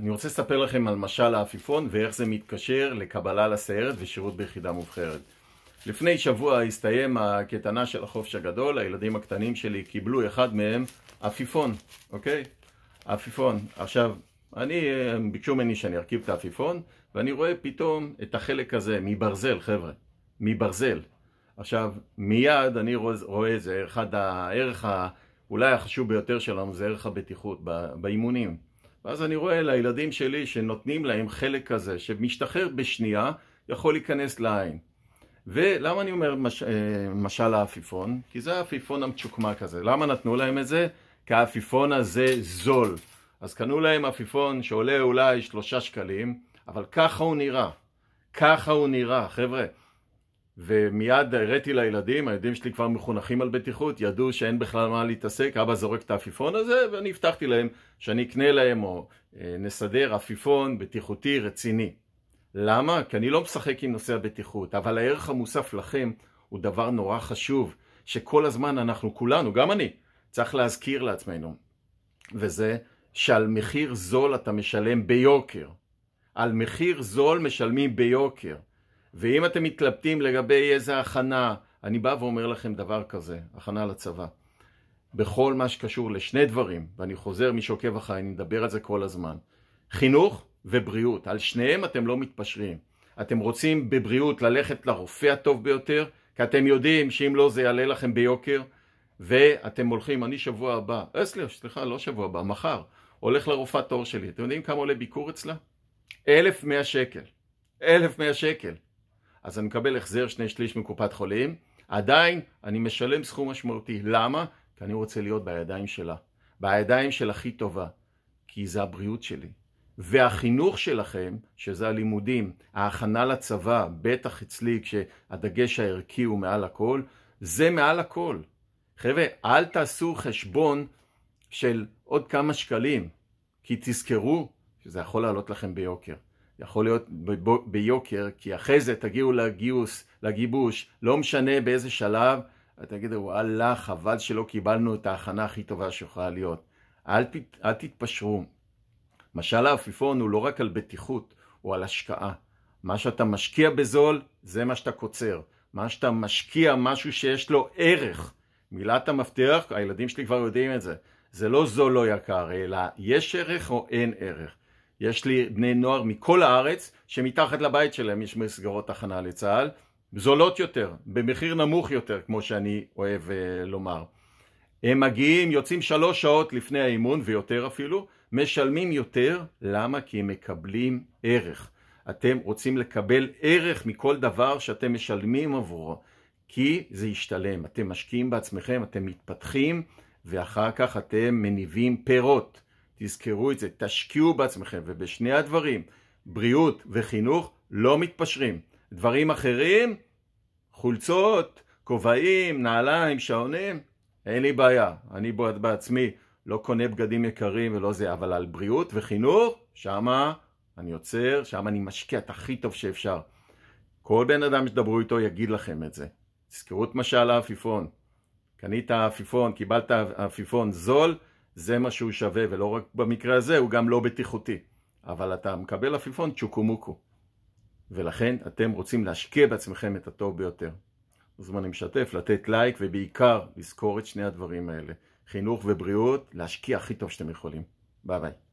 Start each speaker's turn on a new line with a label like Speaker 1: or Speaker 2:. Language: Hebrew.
Speaker 1: אני רוצה לספר לכם על משל העפיפון ואיך זה מתקשר לקבלה לסיירת ושירות ביחידה מובחרת. לפני שבוע הסתיים הקטנה של החופש הגדול, הילדים הקטנים שלי קיבלו אחד מהם עפיפון, אוקיי? עפיפון. עכשיו, אני, הם ביקשו ממני שאני ארכיב את העפיפון, ואני רואה פתאום את החלק הזה מברזל, חבר'ה. מברזל. עכשיו, מיד אני רואה, זה אחד הערך ה... אולי החשוב ביותר שלנו, זה ערך הבטיחות באימונים. ואז אני רואה לילדים שלי שנותנים להם חלק כזה, שמשתחרר בשנייה, יכול להיכנס לעין. ולמה אני אומר מש... אה, משל העפיפון? כי זה העפיפון המצ'וקמק הזה. למה נתנו להם את זה? כי העפיפון הזה זול. אז קנו להם עפיפון שעולה אולי שלושה שקלים, אבל ככה הוא נראה. ככה הוא נראה, חבר'ה. ומיד הראתי לילדים, הילדים שלי כבר מחונכים על בטיחות, ידעו שאין בכלל מה להתעסק, אבא זורק את העפיפון הזה, ואני הבטחתי להם שאני אקנה להם או אה, נסדר עפיפון בטיחותי רציני. למה? כי אני לא משחק עם נושא הבטיחות, אבל הערך המוסף לכם הוא דבר נורא חשוב, שכל הזמן אנחנו כולנו, גם אני, צריך להזכיר לעצמנו, וזה שעל מחיר זול אתה משלם ביוקר. על מחיר זול משלמים ביוקר. ואם אתם מתלבטים לגבי איזה הכנה, אני בא ואומר לכם דבר כזה, הכנה לצבא. בכל מה שקשור לשני דברים, ואני חוזר, מי שעוקב אחריי, אני מדבר על זה כל הזמן. חינוך ובריאות, על שניהם אתם לא מתפשרים. אתם רוצים בבריאות ללכת לרופא הטוב ביותר, כי אתם יודעים שאם לא זה יעלה לכם ביוקר, ואתם הולכים, אני שבוע הבא, אה, סליחה, סליחה, לא שבוע הבא, מחר, הולך לרופאת תור שלי. אתם יודעים כמה עולה ביקור אצלה? 1,100 שקל. 1,100 שקל. אז אני מקבל החזר שני שליש מקופת חולים, עדיין אני משלם סכום משמעותי. למה? כי אני רוצה להיות בידיים שלה. בידיים של הכי טובה. כי זה הבריאות שלי. והחינוך שלכם, שזה הלימודים, ההכנה לצבא, בטח אצלי כשהדגש הערכי הוא מעל הכל, זה מעל הכל. חבר'ה, אל תעשו חשבון של עוד כמה שקלים, כי תזכרו שזה יכול לעלות לכם ביוקר. יכול להיות ביוקר, כי אחרי זה תגיעו לגיוס, לגיבוש, לא משנה באיזה שלב, תגידו, וואלה, חבל שלא קיבלנו את ההכנה הכי טובה שיכולה להיות. אל, פת, אל תתפשרו. משל העפיפון הוא לא רק על בטיחות, הוא על השקעה. מה שאתה משקיע בזול, זה מה שאתה קוצר. מה שאתה משקיע, משהו שיש לו ערך. מילת המפתח, הילדים שלי כבר יודעים את זה. זה לא זול לא יקר, אלא יש ערך או אין ערך. יש לי בני נוער מכל הארץ שמתחת לבית שלהם יש מסגרות הכנה לצה"ל, זולות יותר, במחיר נמוך יותר, כמו שאני אוהב uh, לומר. הם מגיעים, יוצאים שלוש שעות לפני האימון, ויותר אפילו, משלמים יותר, למה? כי הם מקבלים ערך. אתם רוצים לקבל ערך מכל דבר שאתם משלמים עבורו, כי זה ישתלם. אתם משקיעים בעצמכם, אתם מתפתחים, ואחר כך אתם מניבים פירות. תזכרו את זה, תשקיעו בעצמכם, ובשני הדברים, בריאות וחינוך, לא מתפשרים. דברים אחרים, חולצות, כובעים, נעליים, שעונים, אין לי בעיה. אני בעצמי לא קונה בגדים יקרים ולא זה, אבל על בריאות וחינוך, שמה אני עוצר, שמה אני משקיע את הכי טוב שאפשר. כל בן אדם שתדברו איתו יגיד לכם את זה. תזכרו את משל העפיפון. קנית עפיפון, קיבלת עפיפון זול, זה מה שהוא שווה, ולא רק במקרה הזה, הוא גם לא בטיחותי. אבל אתה מקבל עפיפון צ'וקומוקו. ולכן אתם רוצים להשקיע בעצמכם את הטוב ביותר. אני משתף, לתת לייק, ובעיקר לזכור את שני הדברים האלה. חינוך ובריאות, להשקיע הכי טוב שאתם יכולים. ביי ביי.